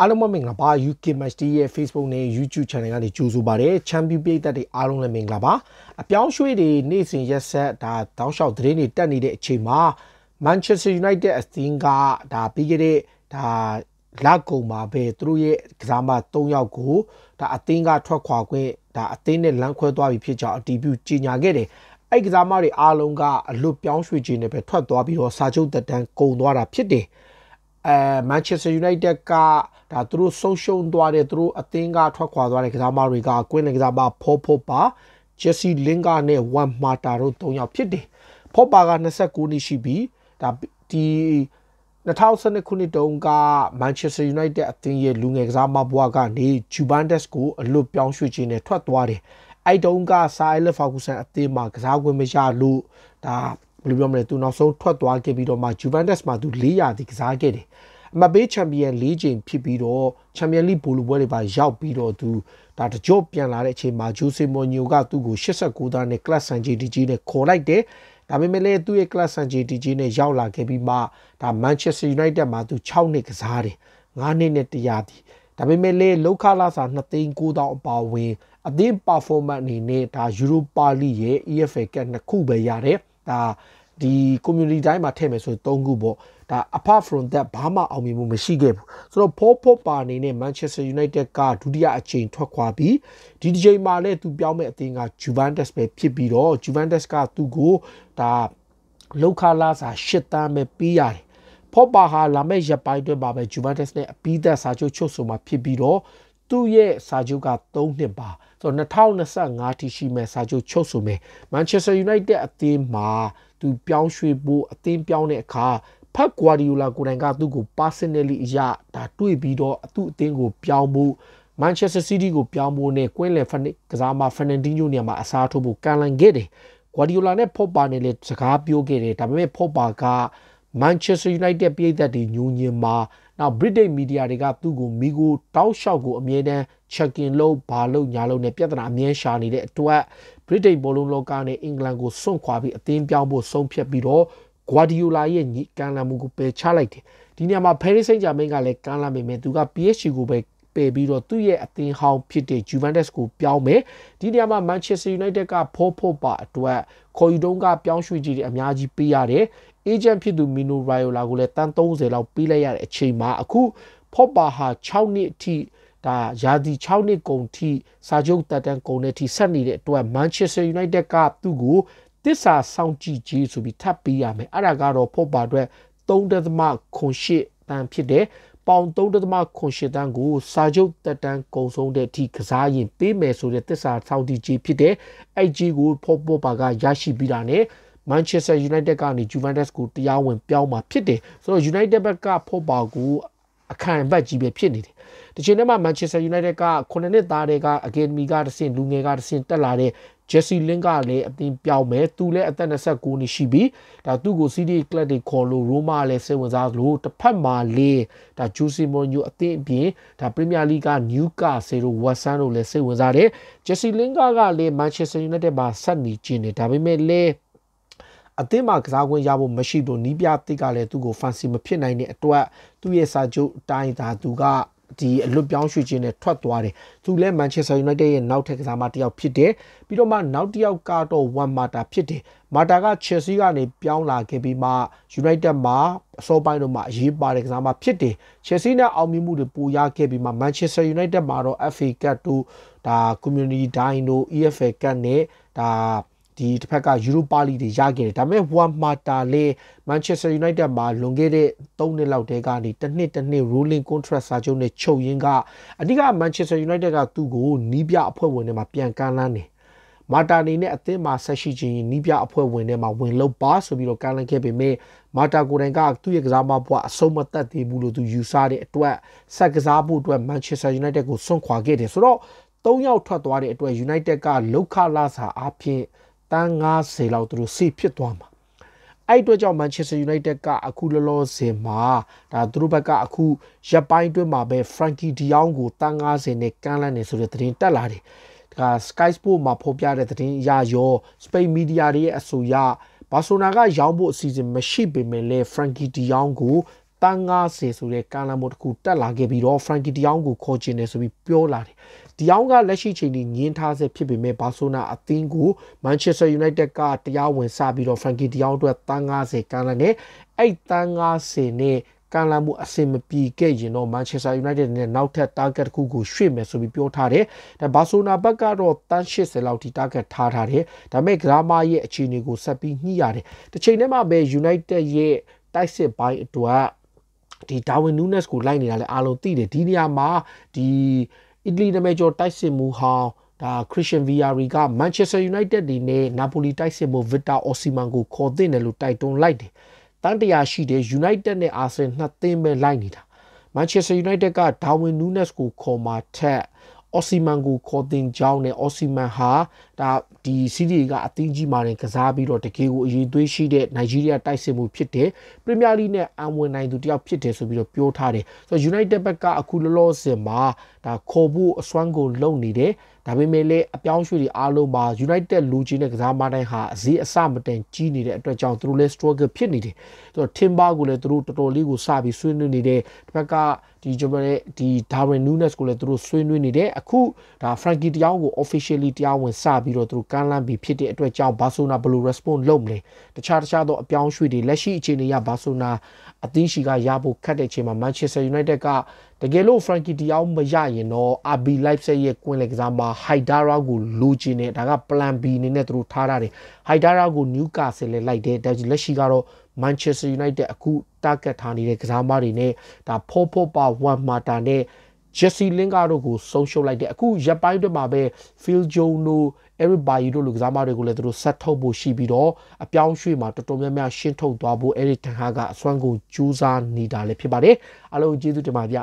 အားလုံးပဲမင်္ဂလာပါ UK Match Day ရဲ့ Facebook နဲ့ YouTube Channel ကနေကြိုဆိုပါရစေ။ Champion ပြည်သက်တွေအားလုံးလည်းမင်္ဂလာပါ။အပြောင်းရွှေ့တွေနေ့စဉ်ရက်ဆက်ဒါတောင်းလျှောက်သတင်းတွေတက်နေတဲ့အချိန်မှာ Manchester United အသင်းကဒါပြီးခဲ့တဲ့ဒါလကုံမှာပဲသူတို့ရဲ့ကစားမ3ယောက်ကိုဒါအသင်းကထွက်ခွာခွင့်ဒါအသင်းနဲ့လမ်းခွဲသွားပြီဖြစ်ကြောင်းအတည်ပြုကြေညာခဲ့တယ်။အဲ့ကစားမတွေအားလုံးကအလွတ်ပြောင်းရွှေ့ခြင်းနဲ့ပဲထွက်သွားပြီးတော့စာချုပ်သက်တမ်းကုန်သွားတာဖြစ်တယ်။အဲမန်ချက်စတာယူနိုက်တက်ကဒါသူတို့ဆုံးရှုံးသွားတဲ့သူတို့အသင်းကထွက်ခွာသွားတဲ့ကစားမတွေကကွင်းလင်ကစားမဖောဖောပါဂျက်စီလင်ကာနဲ့ဝမ်မာတာတို့၃ယောက်ဖြစ်တယ်ဖောပါက29နှစ်ရှိပြီဒါဒီ2012ခုနှစ်တုန်းက Manchester United အသင်းရဲ့လူငယ်ကစားမဘွားကနေ Juventus ကိုအလွတ်ပြောင်းရွှေ့ခြင်းနဲ့ထွက်သွားတယ်။အဲ့တုန်းက Sir Alex Ferguson အသင်းမှာကစားခွင့်မရလို့ဒါဘယ်လိုပြောမလဲသူနောက်ဆုံးထွက်သွားခဲ့ပြီးတော့မှ Juventus မှာသူ၄ရာသီကစားခဲ့တယ်အမဘေးချန်ပီယံ၄ချိန်ဖြစ်ပြီးတော့ချန်ပီယံလိဘိုလူပွဲတွေပါရောက်ပြီးတော့သူဒါတကြော့ပြန်လာတဲ့အချိန်မှာဂျိုဆေမော်ညိုကသူ့ကို89သားနဲ့ကလပ်ဆန်ဂျီဒီဂျီနဲ့ခေါ်လိုက်တယ်ဒါပေမဲ့လည်းသူ့ရဲ့ Class San JDG နဲ့ရောက်လာခဲ့ပြီးမှဒါ Manchester United မှာသူ6နှစ်ကစားတယ်9နှစ်နဲ့100တီဒါပေမဲ့လည်းလောက်ခလာစာ2သိန်း9000အပါဝင် အသင်း performance အနေနဲ့ဒါ Europa League ရဲ့ EFL Cup နှစ်ခုပဲရတယ်ဒါဒီ community တိုင်းမှာထည့်မယ်ဆိုရင်၃ခုပေါ့ဒါ apart from that ဘာမှအောင်မြင်မှုမရှိခဲ့ဘူးဆိုတော့ Paul Pogba အနေနဲ့ Manchester United ကဒုတိယအကြိမ်ထွက်ခွာပြီးဒီတစ်ကြိမ်မှာလည်းသူပြောင်းမဲ့အသင်းက Juventus ပဲဖြစ်ပြီးတော့ Juventus ကသူ့ကိုဒါလောက်ခလာစာ၈တန်းပဲပေးရတယ် Pogba ဟာလာမယ့်ရက်ပိုင်းတွင်းမှာပဲ Juventus နဲ့အပီးသက်စာချုပ်ချုပ်ဆိုမှာဖြစ်ပြီးတော့သူ့ရဲ့စာချုပ်က3နှစ်ပါဆိုတော့2025ထိရှိမဲ့စာချုပ်ချုပ်ဆိုမယ် Manchester United အသင်းမှာသူပြောင်းရွှေ့ဖို့အသင်းပြောင်းတဲ့အခါဖတ်ဂွာဒီယိုလာကိုယ်တိုင်ကသူ့ကို personally အရာဒါတွေ့ပြီးတော့သူ့အသင်းကိုပြောင်းဖို့ Manchester City ကိုပြောင်းဖို့နဲ့ Quinlan Fernandez ကစားမ Fernandinho နေရာမှာအစားထိုးဖို့ကံလန်ခဲ့တယ်ဂွာဒီယိုလာနဲ့ဖော့ပါနဲ့လည်းစကားပြောခဲ့တယ်ဒါပေမဲ့ဖော့ပါက Manchester United ပြည်သက်တွေညူညင်မှာနောက် British media တွေကသူ့ကိုမိကိုတောက်လျှောက်ကိုအမြဲတမ်း check in လုပ်ဘာလုပ်ညာလုပ်နဲ့ပြဿနာအမြဲရှာနေတဲ့အတွက် British ဘောလုံးလောကနဲ့အင်္ဂလန်ကိုစွန့်ခွာပြီးအသင်းပြောင်းဖို့ဆုံးဖြတ်ပြီးတော့ဂွာဒီယိုလာရဲ့ညီကမ်းလှမ်းမှုကိုပယ်ချလိုက်တယ်ဒီနေရာမှာ Paris Saint-Germain ကလည်းကမ်းလှမ်းပေမဲ့သူက PSG ကိုပဲပယ်ပြီးတော့သူ့ရဲ့အသင်းဟောင်းဖြစ်တဲ့ Juventus ကိုပြောင်းမယ်ဒီနေရာမှာ Manchester United ကဖို့ဖို့ပါအတွက်ခေါ်ယူတုံးကပြောင်းရွှေ့ကြည့်တယ်အများကြီးပေးရတယ်အေဂျင့်ဖြစ်သူမီနိုရိုယိုလာကိုလည်းတန်30လောက်ပေးလိုက်ရတဲ့အချိန်မှာအခုဖော့ပါဟာ6နှစ်အထိဒါယာဒီ6နှစ်ကုန်ထိစာချုပ်တက်တန်းကုန်တဲ့အထိဆက်နေတဲ့အတွက် Manchester United ကသူ့ကိုတစ္ဆာစောင့်ကြည့်ကြီးဆိုပြီးထပ်ပေးရမယ်အဲ့ဒါကတော့ဖော့ပါအတွက်3.8တန်ဖြစ်တယ်ပေါင်3.8တန်းကိုစာချုပ်တက်တန်းကုန်ဆုံးတဲ့အထိကစားရင်ပေးမယ်ဆိုတဲ့သစ္စာစောင့်တည်ကြီးဖြစ်တဲ့ IG ကိုဖော့ပေါ်ပါကရရှိပြီးတာနဲ့ Manchester United ကနေ Juventus ကိုတရားဝင်ပြောင်းมาဖြစ်တယ်ဆိုတော့ United ဘက်ကဖော့ပါကိုအခံဘက်ကြီးပဲဖြစ်နေတယ်။ဒီချိန်ထဲမှာ Manchester United က9နှစ်သားတွေက Academy ကတဆင့်လူငယ်ကတဆင့်တက်လာတဲ့ Jesse Lin ကလည်းအသင်းပြောင်းမယ်သူလည်းအသက်29နှစ်ရှိပြီဒါသူ့ကို CD Club တွေခေါ်လို့ Roma လည်းစိတ်ဝင်စားလို့တစ်ဖက်မှာလေဒါ Jose Mourinho အသင်းအပြင်ဒါ Premier League က Newcastle တို့ West Ham တို့လည်းစိတ်ဝင်စားတယ် Jesse Lin ကလည်း Manchester United မှာဆက်နေခြင်းတယ်ဒါပေမဲ့လည်းအသင်းမှာကစားခွင့်ရဖို့မရှိတော့နီးပြတိကလည်းသူ့ကို fancy မဖြစ်နိုင်တဲ့အတွက်သူ့ရဲ့စာချုပ်အတိုင်းသာသူကဒီအလွတ်ပြောင်းရွှေ့ခြင်းနဲ့ထွက်သွားတယ်သူလည်း Manchester United ရဲ့နောက်ထပ်ကစားမတစ်ယောက်ဖြစ်တယ်ပြီးတော့မှနောက်တစ်ယောက်ကတော့ဝမ်မာတာဖြစ်တယ်မာတာက Chelsea ကနေပြောင်းလာခဲ့ပြီးမှ United မှာအစောပိုင်းတော့မှအရေးပါတဲ့ကစားမဖြစ်တယ် Chelsea နဲ့အောင်မြင်မှုတွေပိုရခဲ့ပြီးမှ Manchester United မှာတော့ FA Cup တို့ဒါ Community Dine တို့ EFL Cup နဲ့ဒါဒီတစ်ဖက်ကယူရိုပါလီတွေရခဲ့တယ်ဒါပေမဲ့ဝမ်မာတာလေးမန်ချက်စတာယူနိုက်တက်မှာလွန်ခဲ့တဲ့၃နှစ်လောက်တည်းကနေတစ်နှစ်တစ်နှစ် rolling contract စာချုပ်နဲ့ချုပ်ရင်းကအဓိကမန်ချက်စတာယူနိုက်တက်ကသူ့ကိုနီးပြအဖွဲ့ဝင်တွေမှာပြန်ကမ်းလှမ်းတယ်မာတာနေနဲ့အသင်းမှာဆက်ရှိခြင်းနီးပြအဖွဲ့ဝင်တွေမှာဝင်လို့ပါဆိုပြီးတော့ကမ်းလှမ်းခဲ့ပေမဲ့မာတာကိုယ်တိုင်ကသူ့ရဲ့ကစားမဘွားအဆုံးမသက်သေးဘူးလို့သူယူဆတဲ့အတွက်ဆက်ကစားဖို့အတွက်မန်ချက်စတာယူနိုက်တက်ကိုစွန့်ခွာခဲ့တယ်ဆိုတော့၃ယောက်ထွက်သွားတဲ့အတွက် United ကလောက်ခလာစာအဖြစ်တန်း90လောက်သူတို့စီဖြစ်သွားမှာအဲ့အတွက်ကြောင့် Manchester United ကအခုလောလောဆယ်မှာဒါသူတို့ဘက်ကအခုရပ်ပိုင်းတွင်းမှာပဲ Frankie De Jong ကိုတန်း90နဲ့ကမ်းလှမ်းနေဆိုတဲ့သတင်းတက်လာတယ်။ဒါ Sky Sport မှာဖော်ပြတဲ့သတင်းအရရော Spain Media တွေရဲ့အဆိုအရဘာဆိုနာက ရောင်းဖို့အစီအစဉ်မရှိပေမဲ့လည်း Frankie De Jong ကိုတန်း90ဆိုတဲ့ကမ်းလှမ်းမှုတစ်ခုတက်လာခဲ့ပြီးတော့ Frankie De Jong ကိုခေါ်ချင်တယ်ဆိုပြီးပြောလာတယ်။ဒီအောင်ကလက်ရှိချိန်ထိညင်းထားဆဲဖြစ်ပေမဲ့ဘာဆိုနာအသင်းကို Manchester United ကတရားဝင်စပြီးတော့ Frankie De Jong အတွက်တန်း90ကန်လာနဲ့အဲ့တန်း90နဲ့ကန်လာမှုအဆင်မပြေခဲ့ရင်တော့ Manchester United နဲ့နောက်ထပ် target တစ်ခုကိုရွှေ့မယ်ဆိုပြီးပြောထားတယ်။ဒါ Barcelona ဘက်ကတော့တန်း80လောက်ထိ target ထားထားတယ်။ဒါပေမဲ့ Grama ရဲ့အခြေအနေကိုဆက်ပြီးညှိရတယ်။တစ်ချိန်တည်းမှာပဲ United ရဲ့တိုက်စစ်ပိုင်းအတွက်ဒီ Darwin Nunes ကိုလိုက်နေတာလည်းအားလုံးသိတယ်။ဒီနေရာမှာဒီအီတလီနာမည်ကျော်တိုက်စစ်မှုဟောင်းဒါ Christian Vieri က Manchester United ဒီနဲ့ Napoli တိုက်စစ်မှု Victor Osimhen ကိုခေါ်သင့်တယ်လို့တိုက်တွန်းလိုက်တယ်။တန်းတရာရှိတဲ့ United နဲ့ Arsenal နှစ်သင်းပဲလိုက်နေတာ။ Manchester United က Darwin Nunes ကိုခေါ်မှာထက်အော်စီမန်ကိုခေါ်တင်ကြောင်းနဲ့အော်စီမန်ဟာဒါဒီစီးရီကအသင်းကြီးမှာတင်ကစားပြီးတော့တကယ်ကိုအရေးသွေးရှိတဲ့နိုင်ဂျီးရီးယားတိုက်စစ်မှုဖြစ်တယ်ပရီးမီးယားလိနဲ့အံဝင်နိုင်သူတယောက်ဖြစ်တယ်ဆိုပြီးတော့ပြောထားတယ်ဆိုတော့ United ဘက်ကအခုလောလောဆယ်မှာဒါခေါ်ဖို့အစွမ်းကုန်လုပ်နေတယ်ဒါပေမဲ့လည်းအပြောင်းရွှေ့တွေအားလုံးမှာ United လူကြီးနဲ့ကစားမတိုင်းဟာအစည်းအဆမတန်ကြီးနေတဲ့အတွက်ကြောင့်သူတို့လည်း struggle ဖြစ်နေတယ်။ဆိုတော့ Timber ကိုလည်းသူတို့တော်တော်လေးကိုစပြီးဆွေးနွေးနေတယ်။တစ်ဖက်ကဒီကျွန်တော်လည်းဒီ Darwin Nunes ကိုလည်းသူတို့ဆွေးနွေးနေတယ်။အခုဒါ Frankie တရားကို officially တရားဝင်စပြီးတော့သူတို့ကမ်းလှမ်းပြီးဖြစ်တဲ့အတွက်ကြောင့် Barcelona ဘယ်လို response လုပ်မလဲ။တခြားတခြားသောအပြောင်းရွှေ့တွေလက်ရှိအခြေအနေရ Barcelona အသင်းရှိကရဖို့ခက်တဲ့အချိန်မှာ Manchester United ကတကယ်လို့ Frankie De Jong မရရင်တော့ RB Leipzig ရဲ့ကွင်းလေကစားမှာ Haidara ကိုလိုချင်တယ်ဒါက plan B အနေနဲ့သူတို့ထားတာတယ် Haidara ကို Newcastle လဲလိုက်တယ်ဒါလက်ရှိကတော့ Manchester United အခု target ထားနေတဲ့ကစားမတွေနဲ့ဒါ Popopa One Mata နဲ့ Jesse Lingard တို့ကိုဆုံးရှုံးလိုက်တယ်အခုရပ်ပိုင်းတွေမှာပဲ Phil Jones တို့ Eric Bailly တို့လူကစားမတွေကိုလည်းသူတို့ဆက်ထုတ်ဖို့ရှိပြီးတော့အပြောင်းရွှေ့မှာတော်တော်များများရှင်းထုတ်သွားဖို့ Eric Ten Hag ကအစွမ်းကုန်ကြိုးစားနေတာလည်းဖြစ်ပါတယ်အားလုံးကျေးဇူးတင်ပါဗျ